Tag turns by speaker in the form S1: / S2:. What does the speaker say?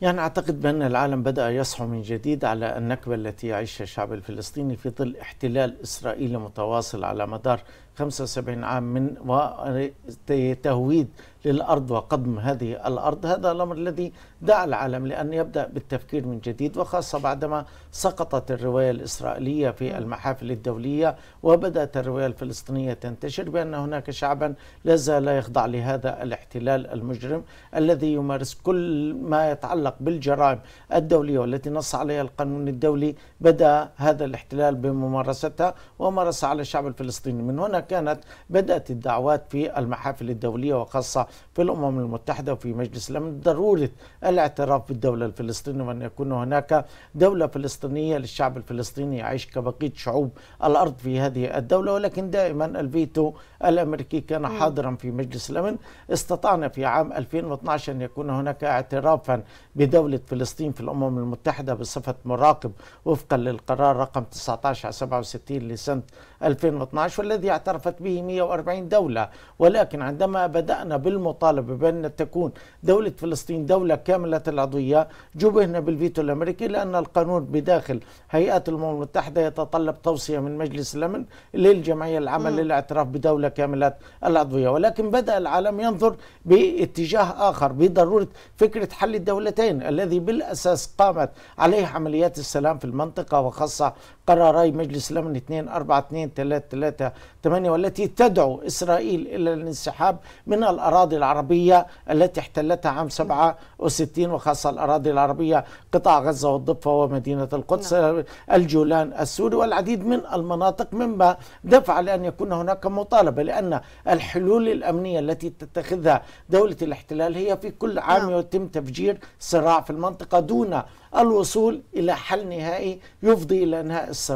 S1: يعني أعتقد بأن العالم بدأ يصحو من جديد على النكبة التي يعيشها الشعب الفلسطيني في ظل احتلال إسرائيلي متواصل على مدار 75 عام من وتهويد للأرض وقضم هذه الأرض هذا الأمر الذي دعا العالم لأن يبدأ بالتفكير من جديد وخاصة بعدما سقطت الرواية الإسرائيلية في نعم. المحافل الدولية وبدأت الرواية الفلسطينية تنتشر بأن هناك شعبا لا زال يخضع لهذا الاحتلال المجرم الذي يمارس كل ما يتعلق يتعلق بالجرائم الدولية والتي نص عليها القانون الدولي بدأ هذا الاحتلال بممارستها ومارس على الشعب الفلسطيني من هنا كانت بدأت الدعوات في المحافل الدولية وخاصة في الأمم المتحدة وفي مجلس الأمن ضرورة الاعتراف بالدولة الفلسطينية وأن يكون هناك دولة فلسطينية للشعب الفلسطيني يعيش كبقية شعوب الأرض في هذه الدولة ولكن دائما الفيتو الأمريكي كان حاضرا في مجلس الأمن استطعنا في عام 2012 أن يكون هناك اعترافا بدولة فلسطين في الأمم المتحدة بصفة مراقب وفقا للقرار رقم 1967 لسنة 2012 والذي اعترفت به 140 دولة ولكن عندما بدأنا بالمطالبة بأن تكون دولة فلسطين دولة كاملة العضوية جبهنا بالفيتو الأمريكي لأن القانون بداخل هيئات الأمم المتحدة يتطلب توصية من مجلس الأمن للجمعية العامة للاعتراف بدولة كاملة العضوية ولكن بدأ العالم ينظر باتجاه آخر بضرورة فكرة حل الدولتين الحسين الذي بالأساس قامت عليه عمليات السلام في المنطقة وخاصة قراري مجلس الأمن 242338 والتي تدعو إسرائيل إلى الانسحاب من الأراضي العربية التي احتلتها عام 67 وخاصة الأراضي العربية قطاع غزة والضفة ومدينة القدس نعم. الجولان السوري والعديد من المناطق مما دفع لأن يكون هناك مطالبة لأن الحلول الأمنية التي تتخذها دولة الاحتلال هي في كل عام نعم. يتم تفجير الصراع في المنطقة دون الوصول إلى حل نهائي يفضي إلى إنهاء الصراع